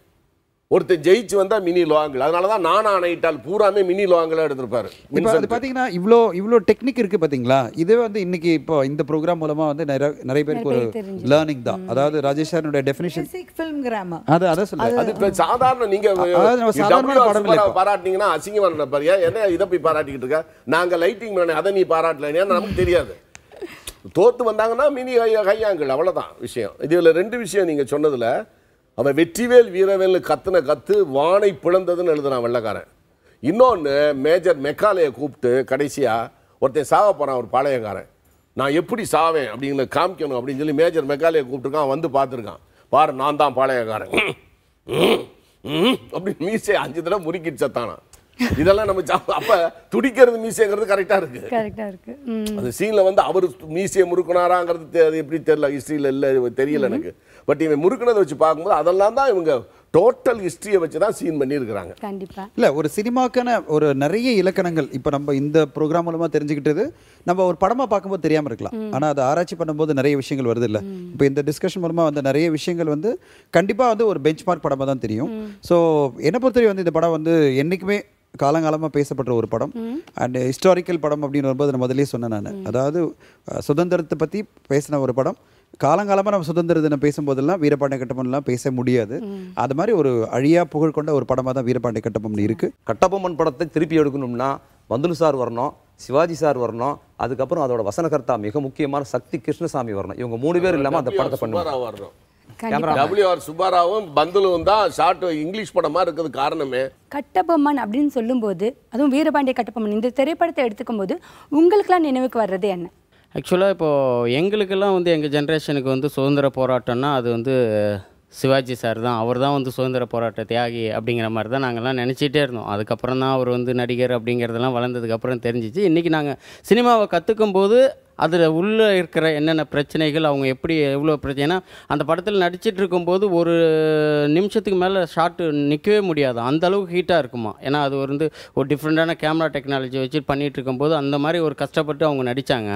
ஒருத்தர் ஜெயிச்சு வந்தா மினி லோவாங்கல் அதனால தான் நான் ஆணையிட்டால் பூராமே மினி லோவாங்கலாக எடுத்திருப்பாரு இப்போ அது பார்த்தீங்கன்னா இவ்வளோ இவ்வளோ டெக்னிக் இருக்குது பார்த்தீங்களா இதே வந்து இன்னைக்கு இப்போ இந்த ப்ரோக்ராம் மூலமாக வந்து நிறைய நிறைய பேருக்கு ஒரு லேர்னிங் தான் அதாவது ராஜேஷ் சாரனுடைய டெஃபினேஷன் ஃபிலிம் கிராம அது அதை சொல்லுங்க அது இப்போ சாதாரண நீங்கள் சாதாரண பாராட்டினீங்கன்னா அசிங்கமாக நினைப்பாரு ஏன்னா இதை போய் பாராட்டிக்கிட்டு இருக்க நாங்கள் லைட்டிங் பண்ண அதை நீ பாராட்டலைன்னா நமக்கு தெரியாது தோற்று வந்தாங்கன்னா மினி கையாங்கள் அவ்வளோதான் விஷயம் இதில் ரெண்டு விஷயம் நீங்கள் சொன்னதில் அவன் வெற்றிவேல் வீரவேல்னு கத்துன கத்து வானை பிளந்ததுன்னு எழுதுனான் வெள்ளக்காரன் இன்னொன்று மேஜர் மெக்காலையை கூப்பிட்டு கடைசியாக ஒருத்தன் சாக போகிறான் ஒரு பாளையக்காரன் நான் எப்படி சாவேன் அப்படிங்கிற காமிக்கணும் அப்படின்னு சொல்லி மேஜர் மெக்காலையை கூப்பிட்டுருக்கான் வந்து பார்த்துருக்கான் பாரு நான் தான் பாளையக்காரன் அப்படின்னு மீசை அஞ்சு தடவை முறுக்கிட்டு சத்தானான் இதெல்லாம் நம்ம அப்ப துடிக்கிறது மீசைங்கிறது கரெக்டா இருக்கு கரெக்டா இருக்கு அந்த சீன்ல வந்து அவர் மீசையை முறுக்கினாராங்கிறது அது எப்படி தெரியல ஹிஸ்டரியில இல்ல தெரியல எனக்கு பட் இவன் முறுக்குனதை வச்சு பார்க்கும்போது அதெல்லாம் தான் இவங்க டோட்டல் ஹிஸ்டரியை வச்சு தான் சீன் பண்ணியிருக்கிறாங்க கண்டிப்பாக இல்லை ஒரு சினிமாக்கான ஒரு நிறைய இலக்கணங்கள் இப்போ நம்ம இந்த ப்ரோக்ராம் மூலமாக தெரிஞ்சுக்கிட்டது நம்ம ஒரு படமாக பார்க்கும்போது தெரியாமல் இருக்கலாம் ஆனால் அதை ஆராய்ச்சி பண்ணும்போது நிறைய விஷயங்கள் வருது இல்லை இப்போ இந்த டிஸ்கஷன் மூலமாக வந்து நிறைய விஷயங்கள் வந்து கண்டிப்பாக வந்து ஒரு பெஞ்ச் மார்க் படமாக தான் தெரியும் ஸோ என்னை பொறுத்தவரை வந்து இந்த படம் வந்து என்றைக்குமே காலங்காலமாக பேசப்பட்ட ஒரு படம் அண்ட் ஹிஸ்டாரிக்கல் படம் அப்படின்னு வரும்போது நான் முதலே சொன்னேன் நான் அதாவது சுதந்திரத்தை பற்றி பேசின ஒரு படம் காலங்காலமாக நம்ம சுதந்திர தினம் பேசும்போதெல்லாம் வீரபாண்டிய கட்டபொம்மன்லாம் பேச முடியாது அது மாதிரி ஒரு அழியா புகழ் கொண்ட ஒரு படமாக தான் வீரபாண்டிய கட்டபொம்மன் இருக்குது கட்டபொம்மன் படத்தை திருப்பி எடுக்கணும்னா வந்துலு சார் வரணும் சிவாஜி சார் வரணும் அதுக்கப்புறம் அதோட வசனகர்த்தா மிக முக்கியமான சக்தி கிருஷ்ணசாமி வரணும் இவங்க மூணு பேர் இல்லாமல் அந்த படத்தை பண்ணுவாங்க டபிள்யூ ஆர் சுபாராவும் பந்துலுவும் தான் ஷார்ட் இங்கிலீஷ் படமா இருக்குது காரணமே கட்டபொம்மன் அப்படின்னு சொல்லும்போது அதுவும் வீரபாண்டிய கட்டபொம்மன் இந்த திரைப்படத்தை எடுத்துக்கும் போது உங்களுக்குலாம் நினைவுக்கு வர்றது என்ன ஆக்சுவலாக இப்போது எங்களுக்கெல்லாம் வந்து எங்கள் ஜென்ரேஷனுக்கு வந்து சுதந்திர போராட்டம்னா அது வந்து சிவாஜி சார் தான் அவர் தான் வந்து சுதந்திர போராட்ட தியாகி அப்படிங்கிற மாதிரி தான் நாங்கள்லாம் நினச்சிட்டே இருந்தோம் அதுக்கப்புறம் தான் அவர் வந்து நடிகர் அப்படிங்கிறதெல்லாம் வளர்ந்ததுக்கப்புறம் தெரிஞ்சிச்சு இன்றைக்கி நாங்கள் சினிமாவை கற்றுக்கும் போது அதில் உள்ளே இருக்கிற என்னென்ன பிரச்சனைகள் அவங்க எப்படி எவ்வளோ பிரச்சனை அந்த படத்தில் நடிச்சிட்டு இருக்கும்போது ஒரு நிமிஷத்துக்கு மேலே ஷார்ட்டு நிற்கவே முடியாது அந்த அளவுக்கு ஹீட்டாக இருக்குமா ஏன்னா அது வந்து ஒரு டிஃப்ரெண்ட்டான கேமரா டெக்னாலஜி வச்சு பண்ணிகிட்டு இருக்கும்போது அந்த மாதிரி ஒரு கஷ்டப்பட்டு அவங்க நடித்தாங்க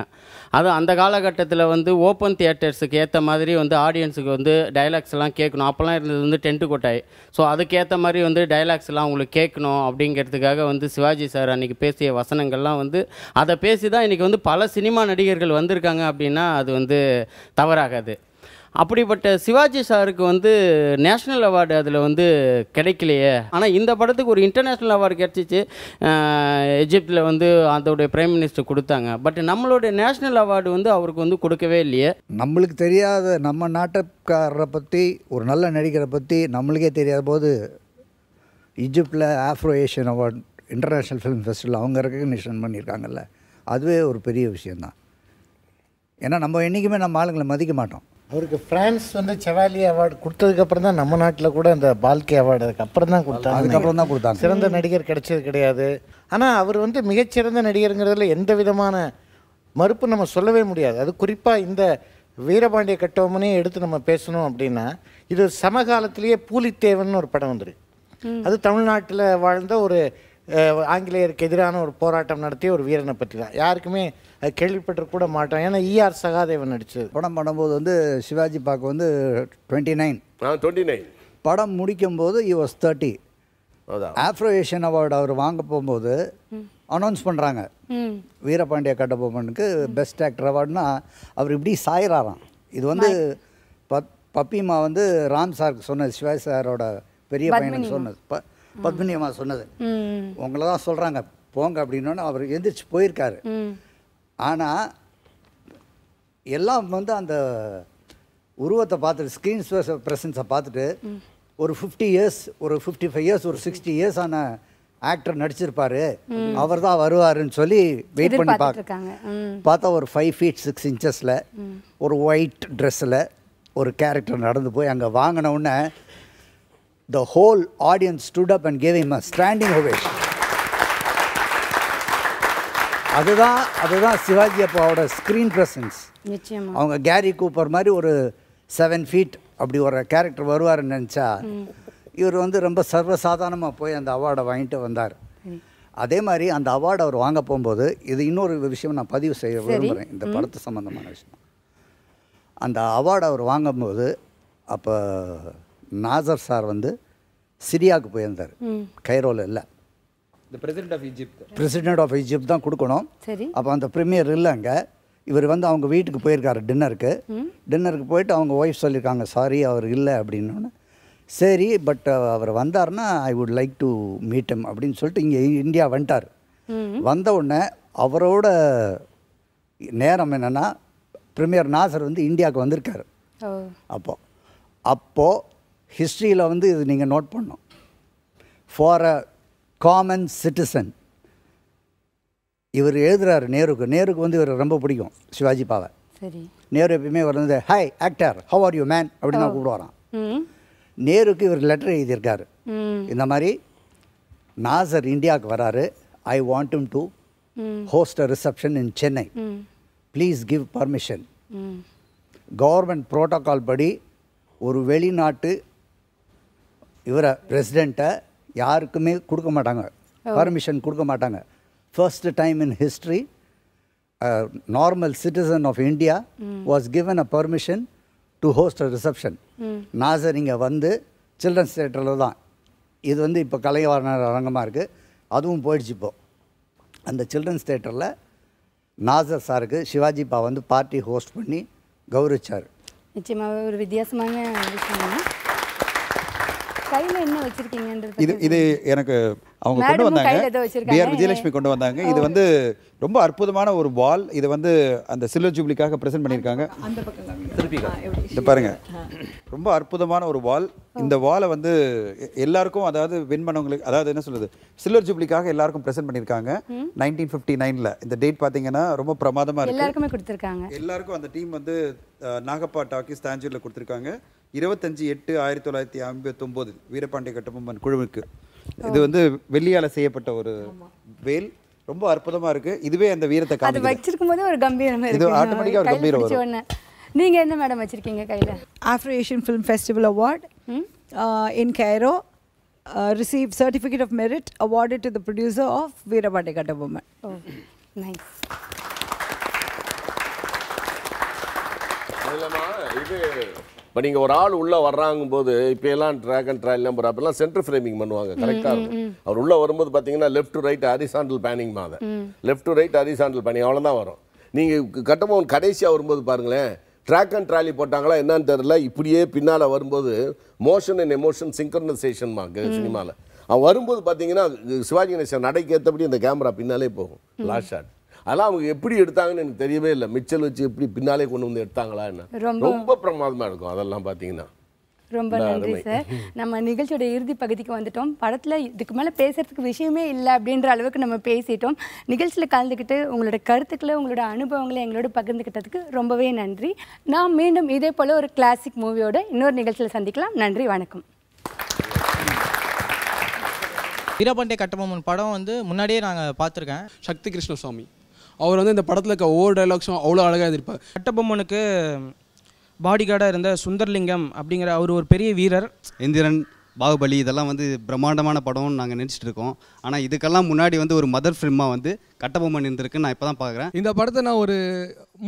அது அந்த காலகட்டத்தில் வந்து ஓப்பன் தியேட்டர்ஸுக்கு ஏற்ற மாதிரி வந்து ஆடியன்ஸுக்கு வந்து டைலாக்ஸ் எல்லாம் கேட்கணும் அப்போல்லாம் இருந்தது வந்து டென்ட்டு கொட்டாய் ஸோ அதுக்கேற்ற மாதிரி வந்து டைலாக்ஸ் எல்லாம் அவங்களுக்கு கேட்கணும் அப்படிங்கிறதுக்காக வந்து சிவாஜி சார் அன்றைக்கி பேசிய வசனங்கள்லாம் வந்து அதை பேசி தான் இன்றைக்கி வந்து பல சினிமா நடிகை நடிகர்கள் வந்திருக்காங்க அப்படின்னா அது வந்து தவறாகாது அப்படிப்பட்ட சிவாஜி சாருக்கு வந்து நேஷ்னல் அவார்டு அதில் வந்து கிடைக்கலையே ஆனால் இந்த படத்துக்கு ஒரு இன்டர்நேஷ்னல் அவார்டு கிடச்சிச்சு எஜிப்டில் வந்து அதோடைய பிரைம் மினிஸ்டர் கொடுத்தாங்க பட் நம்மளுடைய நேஷ்னல் அவார்டு வந்து அவருக்கு வந்து கொடுக்கவே இல்லையே நம்மளுக்கு தெரியாத நம்ம நாட்டுக்காரரை பற்றி ஒரு நல்ல நடிகரை பற்றி நம்மளுக்கே தெரியாத போது இஜிப்டில் Afro Asian award international film festival அவங்க ரெக்கக்னிஷன் பண்ணியிருக்காங்கல்ல அதுவே ஒரு பெரிய விஷயந்தான் ஏன்னா நம்ம என்றைக்குமே நம்ம ஆளுங்களை மதிக்க மாட்டோம் அவருக்கு ஃப்ரான்ஸ் வந்து செவாலி அவார்டு கொடுத்ததுக்கப்புறம் தான் நம்ம நாட்டில் கூட அந்த பால்கி அவார்டு அதுக்கப்புறம் அப்புறம் தான் கொடுத்தாங்க அதுக்கப்புறம் தான் கொடுத்தாங்க சிறந்த நடிகர் கிடைச்சது கிடையாது ஆனால் அவர் வந்து மிகச்சிறந்த நடிகருங்கிறதுல எந்த விதமான மறுப்பு நம்ம சொல்லவே முடியாது அது குறிப்பாக இந்த வீரபாண்டிய கட்டபொம்மனே எடுத்து நம்ம பேசணும் அப்படின்னா இது சமகாலத்திலேயே பூலித்தேவன் ஒரு படம் வந்துருக்கு அது தமிழ்நாட்டில் வாழ்ந்த ஒரு ஆங்கிலேயருக்கு எதிரான ஒரு போராட்டம் நடத்திய ஒரு வீரனை பற்றி தான் யாருக்குமே கேள்விப்பட்டு கூட மாட்டோம் ஏன்னா இஆர் e சகாதேவன் நடிச்சது படம் பண்ணும்போது வந்து சிவாஜி பாக்கு வந்து டுவெண்ட்டி நைன் டுவெண்ட்டி நைன் படம் முடிக்கும் போது he was thirty Afro Asian award அவர் வாங்க போகும்போது அனௌன்ஸ் பண்ணுறாங்க வீரபாண்டிய கட்டபொம்மனுக்கு பெஸ்ட் ஆக்டர் அவார்டுனா அவர் இப்படி சாயிறாராம் இது வந்து பப் பப்பிமா வந்து ராம் சாருக்கு சொன்னது சிவாஜி சாரோட பெரிய பையனுக்கு சொன்னது பத்மினி அம்மா சொன்னது உங்களை தான் சொல்கிறாங்க போங்க அப்படின்னோன்னு அவர் எந்திரிச்சு போயிருக்காரு ஆனால் எல்லாம் வந்து அந்த உருவத்தை பார்த்துட்டு ஸ்க்ரீன் ப்ரெசன்ஸை பார்த்துட்டு ஒரு ஃபிஃப்டி இயர்ஸ் ஒரு ஃபிஃப்டி ஃபைவ் இயர்ஸ் ஒரு சிக்ஸ்டி இயர்ஸ் ஆன ஆக்டர் நடிச்சிருப்பாரு அவர் தான் வருவாருன்னு சொல்லி வெயிட் பண்ணி பார்க்குறாங்க பார்த்தா ஒரு ஃபைவ் ஃபீட் சிக்ஸ் இன்ச்சஸில் ஒரு ஒயிட் ட்ரெஸ்ஸில் ஒரு கேரக்டர் நடந்து போய் அங்கே வாங்கின the whole audience stood up and gave him a standing ovation. அதுதான் அதுதான் சிவாஜி அப்பாவோட ஸ்க்ரீன் ப்ரெசன்ஸ் அவங்க கேரி கூப்பர் மாதிரி ஒரு செவன் ஃபீட் அப்படி ஒரு கேரக்டர் வருவார் நினச்சா இவர் வந்து ரொம்ப சர்வசாதாரணமாக போய் அந்த அவார்டை வாங்கிட்டு வந்தார் அதே மாதிரி அந்த அவார்டு அவர் வாங்க போகும்போது இது இன்னொரு விஷயம் நான் பதிவு செய்ய விரும்புகிறேன் இந்த படத்து சம்மந்தமான விஷயம் அந்த அவார்டு அவர் வாங்கும்போது அப்போ நாசர் சார் வந்து சிரியாவுக்கு போயிருந்தார் கைரோவில் இல்லை president of Egypt president of Egypt தான் கொடுக்கணும் சரி அப்போ அந்த ப்ரீமியர் இல்லைங்க இவர் வந்து அவங்க வீட்டுக்கு போயிருக்காரு டின்னருக்கு டின்னருக்கு போயிட்டு அவங்க ஒய்ஃப் சொல்லியிருக்காங்க சாரி அவர் இல்லை அப்படின்னு சரி பட் அவர் வந்தார்னா I would like to meet him அப்படின்னு சொல்லிட்டு இங்கே இந்தியா வந்துட்டார் வந்த உடனே அவரோட நேரம் என்னென்னா பிரிமியர் நாசர் வந்து இந்தியாவுக்கு வந்திருக்காரு அப்போது அப்போது ஹிஸ்ட்ரியில் வந்து இது நீங்கள் நோட் பண்ணும் ஃபார் அ காமன் சிட்டிசன் இவர் எழுதுகிறார் நேருக்கு நேருக்கு வந்து இவர் ரொம்ப பிடிக்கும் சிவாஜி பாவை சரி நேரு எப்பயுமே இவர் வந்து hi actor how are you man அப்படின்னு தான் கூப்பிடுவாராம் நேருக்கு இவர் லெட்டர் எழுதியிருக்காரு இந்த மாதிரி நாசர் இந்தியாவுக்கு வராரு I want him to host a reception in Chennai please give permission government protocol படி ஒரு வெளிநாட்டு இவரை ப்ரெசிடெண்ட்டை யாருக்குமே கொடுக்க மாட்டாங்க பர்மிஷன் கொடுக்க மாட்டாங்க first time in history normal citizen of India was given a permission to host a reception Nasser இங்கே வந்து சில்ட்ரன்ஸ் தியேட்டரில் தான் இது வந்து இப்போ கலைவாரணர் அரங்கமாக இருக்குது அதுவும் போயிடுச்சு இப்போ அந்த சில்ட்ரன்ஸ் தியேட்டரில் நாசர் சாருக்கு சிவாஜி பா வந்து பார்ட்டி ஹோஸ்ட் பண்ணி கௌரவிச்சார் நிச்சயமாக ஒரு வித்தியாசமான விஷயம் கையில என்ன வச்சிருக்கீங்கன்றது இது இது எனக்கு அவங்க கொண்டு வந்தாங்க பிஆர் விஜயலட்சுமி கொண்டு வந்தாங்க இது வந்து ரொம்ப அற்புதமான ஒரு வால் இது வந்து அந்த சில்வர் ஜூப்ளிக்காக பிரசன்ட் பண்ணியிருக்காங்க இந்த பாருங்க ரொம்ப அற்புதமான ஒரு வால் இந்த வாலை வந்து எல்லாருக்கும் அதாவது வின் பண்ணவங்களுக்கு அதாவது என்ன சொல்லுது சில்வர் ஜூப்ளிக்காக எல்லாருக்கும் பிரசன்ட் பண்ணியிருக்காங்க நைன்டீன் ஃபிஃப்டி நைன்ல இந்த டேட் பார்த்தீங்கன்னா ரொம்ப பிரமாதமா இருக்கு எல்லாருக்குமே கொடுத்துருக்காங்க எல்லாருக்கும் அந்த டீம் வந்து நாகப்பா டாக்கிஸ் தாஞ்சூரில் கொடுத்துருக்காங்க இருபத்தஞ்சி எட்டு ஆயிரத்தி தொள்ளாயிரத்தி ஐம்பத்தொம்போது வீரபாண்டிய கட்டபொம்மன் குழுவுக்கு இது வந்து வெள்ளியால் செய்யப்பட்ட ஒரு வேல் ரொம்ப அற்புதமாக இருக்குது இதுவே அந்த வீரத்தை அது வச்சிருக்கும் போதே ஒரு கம்பீரம் இது ஆட்டோமேட்டிக்காக ஒரு கம்பீரம் வரும் நீங்கள் என்ன மேடம் வச்சுருக்கீங்க கையில் Afro Asian film festival award in Cairo receive certificate of merit award to the producer of Veerapandiya Kattabomman nice இல்லைம்மா இது இப்போ நீங்கள் ஒரு ஆள் உள்ளே வர்றாங்கும் போது இப்போ எல்லாம் ட்ராக் அண்ட் ட்ரையல் நம்பர் அப்பெல்லாம் சென்டர் ஃப்ரேமிங் பண்ணுவாங்க கரெக்டாக இருக்கும் அவர் உள்ளே வரும்போது பார்த்தீங்கன்னா left to right horizontal panning மாத left to right horizontal panning அவ்வளோதான் வரும் நீங்கள் கட்டமோன் கடைசியாக வரும்போது பாருங்களேன் ட்ராக் அண்ட் ட்ராலி போட்டாங்களா என்னன்னு தெரில இப்படியே பின்னால் வரும்போது மோஷன் அண்ட் எமோஷன் மாங்க சினிமாவில் அவன் வரும்போது பார்த்தீங்கன்னா சிவாஜி கணேசன் நடைக்கு ஏற்றபடி அந்த கேமரா பின்னாலே போகும் லாஸ்ட் ஷாட் அதெல்லாம் அவங்க எப்படி எடுத்தாங்கன்னு எனக்கு தெரியவே இல்லை மிச்சல் வச்சு எப்படி பின்னாலே கொண்டு வந்து எடுத்தாங்களா என்ன ரொம்ப பிரமாதமாக இருக்கும் அதெல்லாம் பார்த்தீங்கன்னா ரொம்ப நன்றி சார் நம்ம நிகழ்ச்சியோட இறுதி பகுதிக்கு வந்துட்டோம் படத்தில் இதுக்கு மேலே பேசுகிறதுக்கு விஷயமே இல்லை அப்படின்ற அளவுக்கு நம்ம பேசிட்டோம் நிகழ்ச்சியில் கலந்துக்கிட்டு உங்களோட கருத்துக்களை உங்களோட அனுபவங்களை எங்களோட பகிர்ந்துக்கிட்டதுக்கு ரொம்பவே நன்றி நான் மீண்டும் இதே போல் ஒரு கிளாசிக் மூவியோட இன்னொரு நிகழ்ச்சியில் சந்திக்கலாம் நன்றி வணக்கம் வீரபாண்டிய கட்டபொம்மன் படம் வந்து முன்னாடியே நாங்கள் பார்த்துருக்கேன் சக்தி கிருஷ்ணசுவாமி அவர் வந்து இந்த படத்தில் இருக்க ஒவ்வொரு டைலாக்ஸும் அவ்வளோ அழகாக எழுதியிருப்பார் கட்டபொம்மனுக்கு கார்டாக இருந்த சுந்தர்லிங்கம் அப்படிங்கிற அவர் ஒரு பெரிய வீரர் இந்திரன் பாகுபலி இதெல்லாம் வந்து பிரம்மாண்டமான படம்னு நாங்கள் நினச்சிட்டு இருக்கோம் ஆனால் இதுக்கெல்லாம் முன்னாடி வந்து ஒரு மதர் ஃபிலிமாக வந்து கட்டபொம்மன் இருந்திருக்கு நான் இப்போ தான் பார்க்குறேன் இந்த படத்தை நான் ஒரு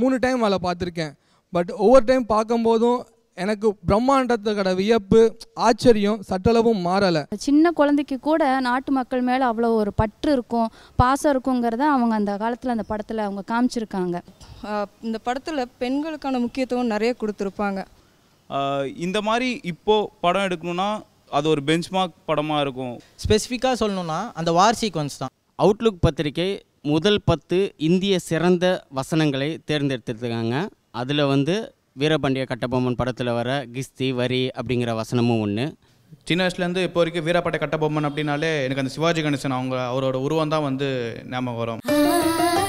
மூணு டைம் அதில் பார்த்துருக்கேன் பட் ஒவ்வொரு டைம் பார்க்கும்போதும் எனக்கு பிரம்மாண்டத்துக்கட வியப்பு ஆச்சரியம் சட்டளவும் மாறலை சின்ன குழந்தைக்கு கூட நாட்டு மக்கள் மேலே அவ்வளோ ஒரு பற்று இருக்கும் பாசம் இருக்குங்கிறத அவங்க அந்த காலத்தில் அந்த படத்தில் அவங்க காமிச்சிருக்காங்க இந்த படத்தில் பெண்களுக்கான முக்கியத்துவம் நிறைய கொடுத்துருப்பாங்க இந்த மாதிரி இப்போது படம் எடுக்கணும்னா அது ஒரு பெஞ்ச்மார்க் படமாக இருக்கும் ஸ்பெசிஃபிக்காக சொல்லணும்னா அந்த வார் சீக்வன்ஸ் தான் அவுட்லுக் பத்திரிகை முதல் பத்து இந்திய சிறந்த வசனங்களை தேர்ந்தெடுத்துருக்காங்க அதில் வந்து வீரபாண்டிய கட்டபொம்மன் படத்தில் வர கிஸ்தி வரி அப்படிங்கிற வசனமும் ஒன்று சின்ன வயசுலேருந்து இப்போ வரைக்கும் வீரபாண்டிய கட்டபொம்மன் அப்படின்னாலே எனக்கு அந்த சிவாஜி கணேசன் அவங்க அவரோட உருவம் தான் வந்து ஞாபகம் வரும்